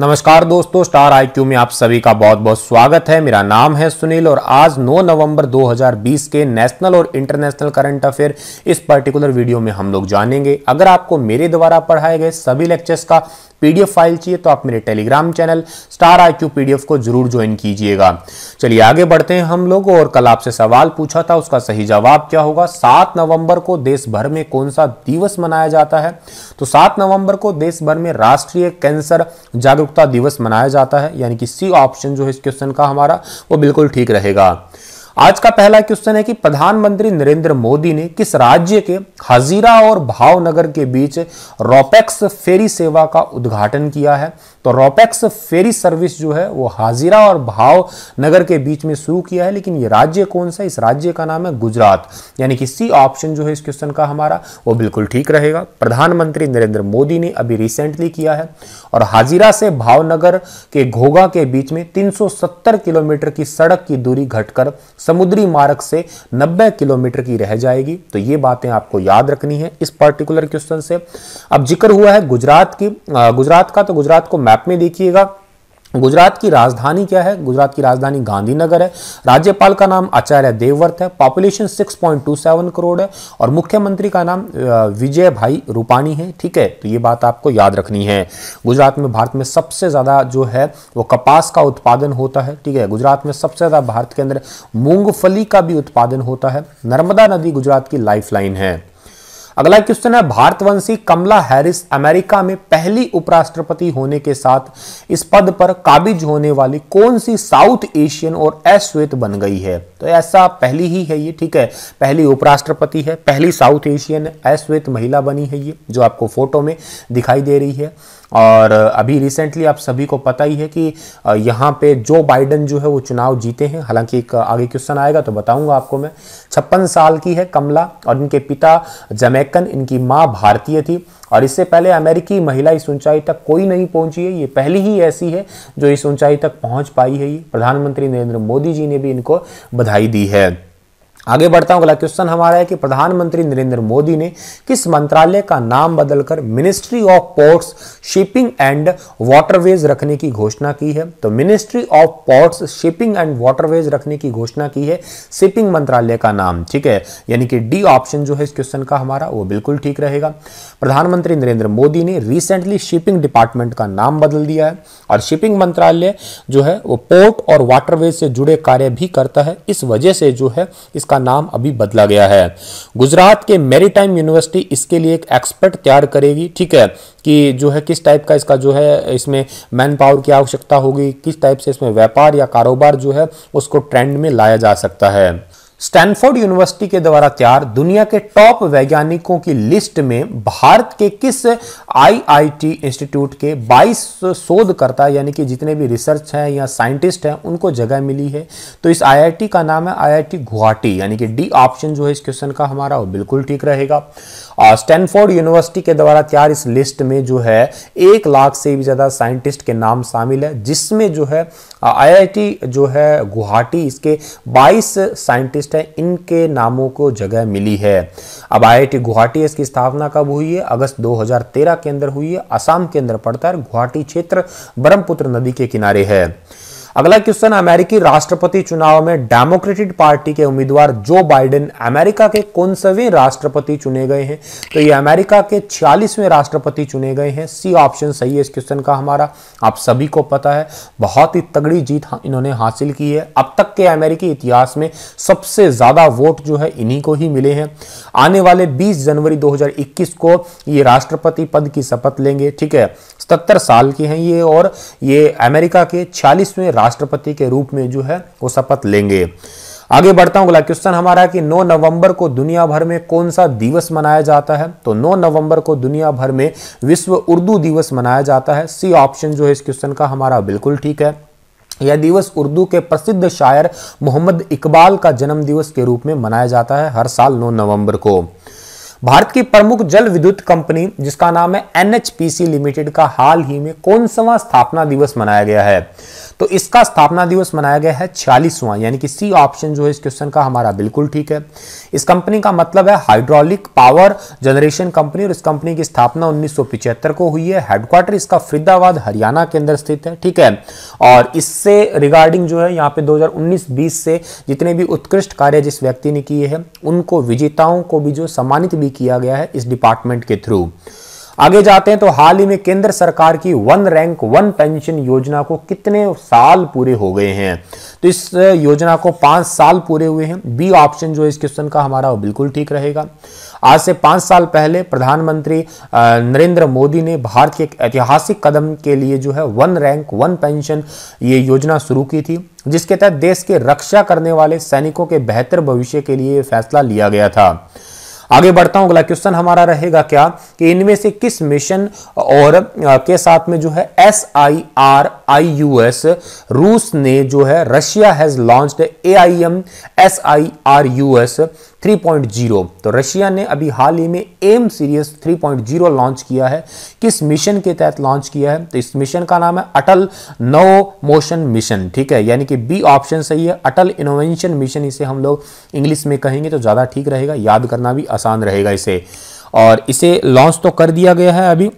नमस्कार दोस्तों star IQ में आप सभी का बहुत बहुत स्वागत है मेरा नाम है सुनील और आज 9 नवंबर 2020 के नेशनल और इंटरनेशनल करंट अफेयर इस पर्टिकुलर वीडियो में हम लोग जानेंगे अगर आपको मेरे द्वारा पढ़ाए गए सभी लेक्चर्स का पीडीएफ फाइल चाहिए तो आप मेरे Telegram channel star I Q PDF को जरूर ज्वाइन कीजिएगा चलिए आगे बढ़ते हैं हम लोग और कल आपसे सवाल पूछा था उसका सही जवाब क्या होगा सात नवंबर को देश भर में कौन सा दिवस मनाया जाता है तो 7 नवंबर को देश भर में राष्ट्रीय कैंसर जागरूकता दिवस मनाया जाता है यानी कि सी ऑप्शन जो है इस क्वेश्चन का हमारा वो बिल्कुल ठीक रहेगा आज का पहला क्वेश्चन है कि प्रधानमंत्री नरेंद्र मोदी ने किस राज्य के हजीरा और भावनगर के बीच रोपेक्स फेरी सेवा का उद्घाटन किया है तो रोपेक्स फेरी सर्विस जो है वो हाजीरा और भावनगर के बीच में शुरू किया है लेकिन ये राज्य कौन सा इस राज्य का नाम है गुजरात यानी कि सी ऑप्शन जो है इस क्वेश्चन का हमारा वो बिल्कुल ठीक रहेगा प्रधानमंत्री नरेंद्र मोदी ने अभी रिसेंटली किया है और हाजीरा से भावनगर के घोगा के बीच में तीन किलोमीटर की सड़क की दूरी घटकर समुद्री मार्ग से 90 किलोमीटर की रह जाएगी तो ये बातें आपको याद रखनी है इस पर्टिकुलर क्वेश्चन से अब जिक्र हुआ है गुजरात की गुजरात का तो गुजरात को मैप में देखिएगा गुजरात की राजधानी क्या है गुजरात की राजधानी गांधीनगर है राज्यपाल का नाम आचार्य देवव्रत है पॉपुलेशन 6.27 करोड़ है और मुख्यमंत्री का नाम विजय भाई रूपाणी है ठीक है तो ये बात आपको याद रखनी है गुजरात में भारत में सबसे ज़्यादा जो है वो कपास का उत्पादन होता है ठीक है गुजरात में सबसे ज़्यादा भारत के अंदर मूंगफली का भी उत्पादन होता है नर्मदा नदी गुजरात की लाइफ है अगला क्वेश्चन है भारतवंशी कमला हैरिस अमेरिका में पहली उपराष्ट्रपति होने के साथ इस पद पर काबिज होने वाली कौन सी साउथ एशियन और अश्वेत बन गई है तो ऐसा पहली ही है ये ठीक है पहली उपराष्ट्रपति है पहली साउथ एशियन अश्वेत महिला बनी है ये जो आपको फोटो में दिखाई दे रही है और अभी रिसेंटली आप सभी को पता ही है कि यहाँ पे जो बाइडन जो है वो चुनाव जीते हैं हालांकि एक आगे क्वेश्चन आएगा तो बताऊंगा आपको मैं छप्पन साल की है कमला और इनके पिता जमैकन इनकी माँ भारतीय थी और इससे पहले अमेरिकी महिला इस ऊंचाई तक कोई नहीं पहुंची है ये पहली ही ऐसी है जो इस ऊंचाई तक पहुंच पाई है ये प्रधानमंत्री नरेंद्र मोदी जी ने भी इनको बधाई दी है आगे बढ़ता हूं अगला क्वेश्चन हमारा है कि प्रधानमंत्री नरेंद्र मोदी ने किस मंत्रालय का नाम बदलकर ministry of ports shipping and waterways रखने की घोषणा की है तो ministry of ports shipping and waterways रखने की घोषणा की है शिपिंग मंत्रालय का नाम ठीक है यानी कि डी ऑप्शन जो है इस क्वेश्चन का हमारा वो बिल्कुल ठीक रहेगा प्रधानमंत्री नरेंद्र मोदी ने रिसेंटली शिपिंग डिपार्टमेंट का नाम बदल दिया है और शिपिंग मंत्रालय जो है वो पोर्ट और वाटरवेज से जुड़े कार्य भी करता है इस वजह से जो है इसका इसका नाम अभी बदला गया है गुजरात के मेरीटाइम यूनिवर्सिटी इसके लिए एक एक्सपर्ट तैयार करेगी ठीक है कि जो है किस टाइप का इसका जो है इसमें मैन पावर की आवश्यकता होगी किस टाइप से इसमें व्यापार या कारोबार जो है उसको ट्रेंड में लाया जा सकता है स्टैनफोर्ड यूनिवर्सिटी के द्वारा तैयार दुनिया के टॉप वैज्ञानिकों की लिस्ट में भारत के किस आईआईटी इंस्टीट्यूट के 22 शोधकर्ता यानी कि जितने भी रिसर्च हैं या साइंटिस्ट हैं उनको जगह मिली है तो इस आईआईटी का नाम है आईआईटी गुवाहाटी यानी कि डी ऑप्शन जो है इस क्वेश्चन का हमारा वो बिल्कुल ठीक रहेगा स्टैनफोर्ड यूनिवर्सिटी के द्वारा तैयार इस लिस्ट में जो है एक लाख से भी ज़्यादा साइंटिस्ट के नाम शामिल है जिसमें जो है आईआईटी जो है गुवाहाटी इसके 22 साइंटिस्ट हैं इनके नामों को जगह मिली है अब आईआईटी गुवाहाटी इसकी स्थापना कब हुई है अगस्त 2013 के अंदर हुई है असम के अंदर पड़ता है गुवाहाटी क्षेत्र ब्रह्मपुत्र नदी के किनारे है अगला क्वेश्चन अमेरिकी राष्ट्रपति चुनाव में डेमोक्रेटिक पार्टी के उम्मीदवार जो बाइडेन अमेरिका के कौन सवे राष्ट्रपति चुने गए हैं तो ये अमेरिका के छियालीसवें राष्ट्रपति चुने गए हैं सी ऑप्शन सही है इस क्वेश्चन का हमारा आप सभी को पता है बहुत ही तगड़ी जीत हाँ, इन्होंने हासिल की है अब तक के अमेरिकी इतिहास में सबसे ज्यादा वोट जो है इन्हीं को ही मिले हैं आने वाले बीस जनवरी दो को ये राष्ट्रपति पद की शपथ लेंगे ठीक है सत्तर साल के हैं ये और ये अमेरिका के छियालीसवें राष्ट्रपति के रूप में जो है वो शपथ लेंगे आगे बढ़ता हूँ अगला क्वेश्चन हमारा कि 9 नवंबर को दुनिया भर में कौन सा दिवस मनाया जाता है तो 9 नवंबर को दुनिया भर में विश्व उर्दू दिवस मनाया जाता है सी ऑप्शन जो है इस क्वेश्चन का हमारा बिल्कुल ठीक है यह दिवस उर्दू के प्रसिद्ध शायर मोहम्मद इकबाल का जन्म दिवस के रूप में मनाया जाता है हर साल 9 नवंबर को भारत की प्रमुख जल विद्युत कंपनी जिसका नाम है एनएचपीसी लिमिटेड का हाल ही में कौन सा स्थापना दिवस मनाया गया है तो इसका स्थापना दिवस मनाया गया है छियालीसवां यानी कि सी ऑप्शन जो है इस क्वेश्चन का हमारा बिल्कुल ठीक है इस कंपनी का मतलब है हाइड्रोलिक पावर जनरेशन कंपनी और इस कंपनी की स्थापना उन्नीस को हुई है हेडक्वार्टर इसका फरीदाबाद हरियाणा के अंदर स्थित है ठीक है और इससे रिगार्डिंग जो है यहाँ पे 2019-20 से जितने भी उत्कृष्ट कार्य जिस व्यक्ति ने किए हैं उनको विजेताओं को भी जो सम्मानित भी किया गया है इस डिपार्टमेंट के थ्रू आगे जाते हैं तो हाल ही में केंद्र सरकार की वन रैंक वन पेंशन योजना को कितने साल पूरे हो गए हैं तो इस योजना को पांच साल पूरे हुए हैं बी ऑप्शन जो इस क्वेश्चन का हमारा बिल्कुल ठीक रहेगा आज से पांच साल पहले प्रधानमंत्री नरेंद्र मोदी ने भारत के एक ऐतिहासिक कदम के लिए जो है वन रैंक वन पेंशन ये योजना शुरू की थी जिसके तहत देश के रक्षा करने वाले सैनिकों के बेहतर भविष्य के लिए फैसला लिया गया था आगे बढ़ता हूं अगला क्वेश्चन हमारा रहेगा क्या कि इनमें से किस मिशन और के साथ में जो है S I R I U S रूस ने जो है Russia has launch A I M S I R U S 3.0 तो रशिया ने अभी हाल ही में एम सीरीज 3.0 लॉन्च किया है किस मिशन के तहत लॉन्च किया है तो इस मिशन का नाम है अटल नो मोशन मिशन ठीक है यानी कि बी ऑप्शन सही है अटल इनोवेंशन मिशन इसे हम लोग इंग्लिश में कहेंगे तो ज़्यादा ठीक रहेगा याद करना भी आसान रहेगा इसे और इसे लॉन्च तो कर दिया गया है अभी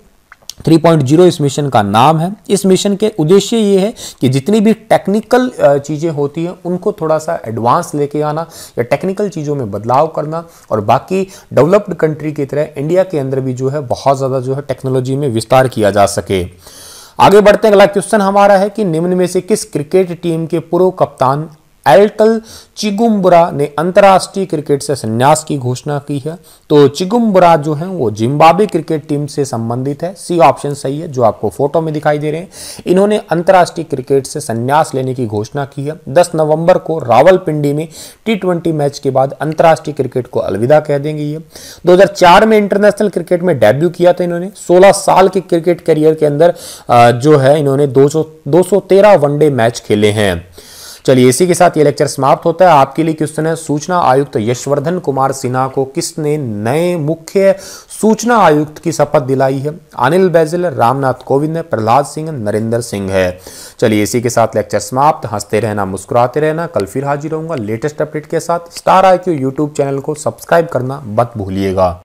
3.0 इस मिशन का नाम है इस मिशन के उद्देश्य ये है कि जितनी भी टेक्निकल चीज़ें होती हैं उनको थोड़ा सा एडवांस लेके आना या टेक्निकल चीज़ों में बदलाव करना और बाकी डेवलप्ड कंट्री की तरह इंडिया के अंदर भी जो है बहुत ज़्यादा जो है टेक्नोलॉजी में विस्तार किया जा सके आगे बढ़ते हैं अगला क्वेश्चन हमारा है कि निम्न में से किस क्रिकेट टीम के पूर्व कप्तान एल्टल चिगुम्बरा ने अंतर्राष्ट्रीय क्रिकेट से संन्यास की घोषणा की है तो चिगुम्बरा जो है वो जिम्बाब्वे क्रिकेट टीम से संबंधित है सी ऑप्शन सही है जो आपको फोटो में दिखाई दे रहे हैं इन्होंने अंतर्राष्ट्रीय क्रिकेट से संन्यास लेने की घोषणा की है दस नवंबर को रावलपिंडी में टी मैच के बाद अंतर्राष्ट्रीय क्रिकेट को अलविदा कह देंगे ये दो में इंटरनेशनल क्रिकेट में डेब्यू किया था इन्होंने सोलह साल के क्रिकेट करियर के अंदर जो है इन्होंने दो सौ वनडे मैच खेले हैं चलिए इसी के साथ ये लेक्चर समाप्त होता है आपके लिए क्वेश्चन है सूचना आयुक्त यशवर्धन कुमार सिन्हा को किसने नए मुख्य सूचना आयुक्त की शपथ दिलाई है अनिल बैजल रामनाथ कोविंद प्रहलाद सिंह नरेंद्र सिंह है चलिए इसी के साथ लेक्चर समाप्त हंसते रहना मुस्कुराते रहना कल फिर हाजिर रहूंगा लेटेस्ट अपडेट के साथ star I Q YouTube channel को सब्सक्राइब करना मत भूलिएगा